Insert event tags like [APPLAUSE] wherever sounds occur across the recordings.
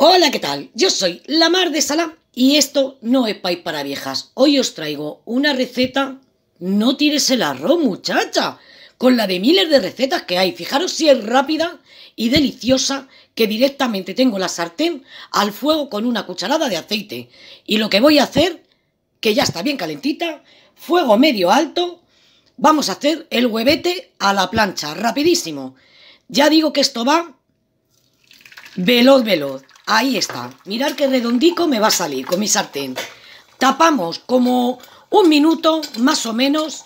Hola, ¿qué tal? Yo soy la Mar de Sala y esto no es país para viejas. Hoy os traigo una receta. No tires el arroz, muchacha. Con la de miles de recetas que hay. Fijaros si es rápida y deliciosa que directamente tengo la sartén al fuego con una cucharada de aceite. Y lo que voy a hacer, que ya está bien calentita, fuego medio alto, vamos a hacer el huevete a la plancha, rapidísimo. Ya digo que esto va veloz, veloz. Ahí está. Mirad qué redondico me va a salir con mi sartén. Tapamos como un minuto más o menos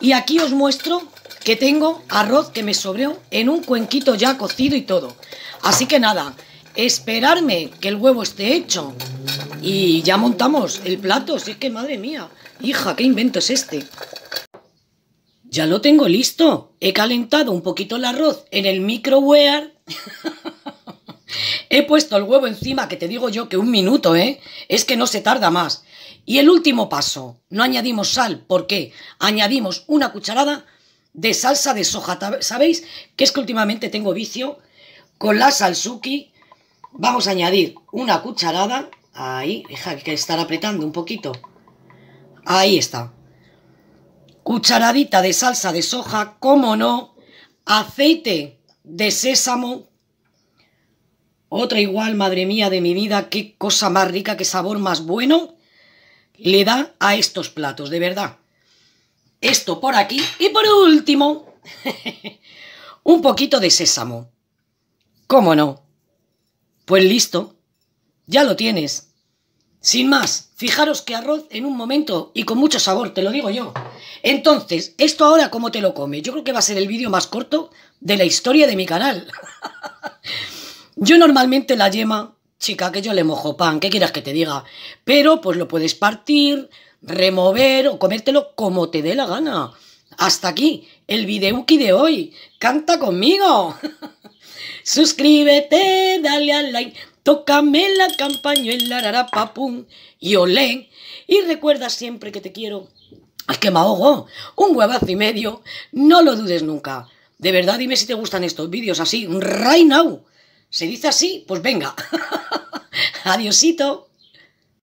y aquí os muestro que tengo arroz que me sobró en un cuenquito ya cocido y todo. Así que nada, esperarme que el huevo esté hecho y ya montamos el plato. Si que madre mía, hija, qué invento es este. Ya lo tengo listo. He calentado un poquito el arroz en el microwave [LAUGHS] He puesto el huevo encima, que te digo yo que un minuto, ¿eh? Es que no se tarda más. Y el último paso, no añadimos sal, ¿por qué? Añadimos una cucharada de salsa de soja. ¿Sabéis que es que últimamente tengo vicio? Con la salsuki vamos a añadir una cucharada. Ahí, deja que estar apretando un poquito. Ahí está. Cucharadita de salsa de soja, como no, aceite de sésamo otra igual, madre mía de mi vida, qué cosa más rica, qué sabor más bueno le da a estos platos, de verdad. Esto por aquí. Y por último, [LAUGHS] un poquito de sésamo. ¿Cómo no? Pues listo, ya lo tienes. Sin más, fijaros que arroz en un momento y con mucho sabor, te lo digo yo. Entonces, esto ahora cómo te lo comes. Yo creo que va a ser el vídeo más corto de la historia de mi canal. [LAUGHS] Yo normalmente la yema, chica, que yo le mojo pan, ¿qué quieras que te diga? Pero pues lo puedes partir, remover o comértelo como te dé la gana. Hasta aquí, el videuki de hoy. ¡Canta conmigo! [LAUGHS] Suscríbete, dale al like, tócame la campañuela, rarapapum, y olé. Y recuerda siempre que te quiero. Es que me ahogo. Un huevazo y medio. No lo dudes nunca. De verdad, dime si te gustan estos vídeos así, right now. ¿Se dice así? Pues venga. [LAUGHS] Adiosito.